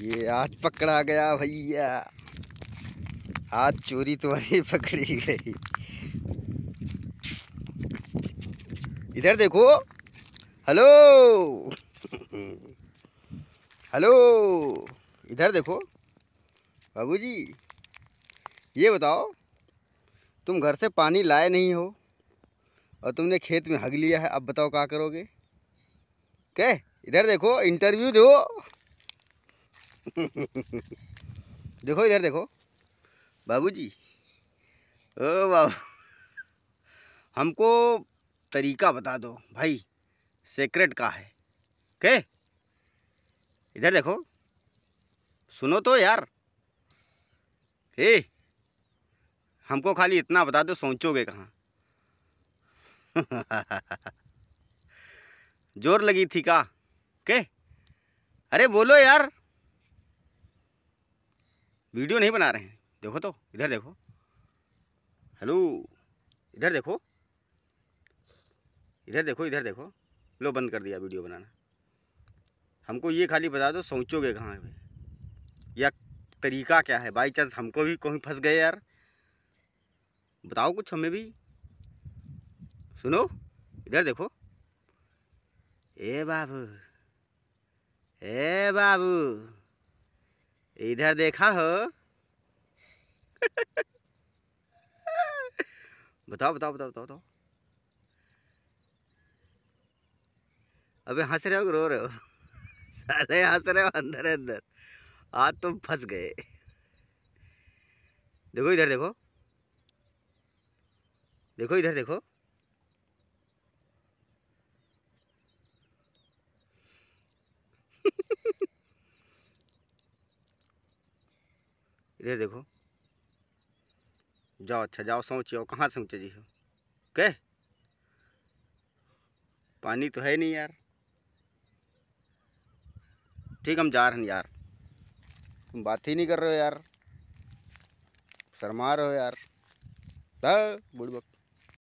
ये आज पकड़ा गया भैया आज चोरी तुम्हारी तो पकड़ी गई इधर देखो हेलो हेलो इधर देखो बाबूजी ये बताओ तुम घर से पानी लाए नहीं हो और तुमने खेत में हग लिया है अब बताओ क्या करोगे कह इधर देखो इंटरव्यू दो देखो इधर देखो बाबूजी ओ बाबू हमको तरीका बता दो भाई सेक्रेट का है के इधर देखो सुनो तो यार हे हमको खाली इतना बता दो सोचोगे कहाँ जोर लगी थी का के अरे बोलो यार वीडियो नहीं बना रहे हैं देखो तो इधर देखो हेलो इधर देखो इधर देखो इधर देखो लो बंद कर दिया वीडियो बनाना हमको ये खाली बता दो सोचोगे कहाँ है या तरीका क्या है बाई चांस हमको भी कहीं फंस गए यार बताओ कुछ हमें भी सुनो इधर देखो ए बाबू ए बाबू इधर देखा हो बताओ बताओ बताओ बताओ बताओ अबे हंस रहे हो रो रहे हो साले हंस रहे हो अंदर अंदर आज तुम फंस गए देखो इधर देखो देखो इधर देखो ये देखो जाओ अच्छा जाओ सोच जाओ कहाँ सोच जी हो कह पानी तो है नहीं यार ठीक हम जा रहे हैं यार तुम बात ही नहीं कर रहे हो यार शर्मा रहे हो यार हाँ, बक्त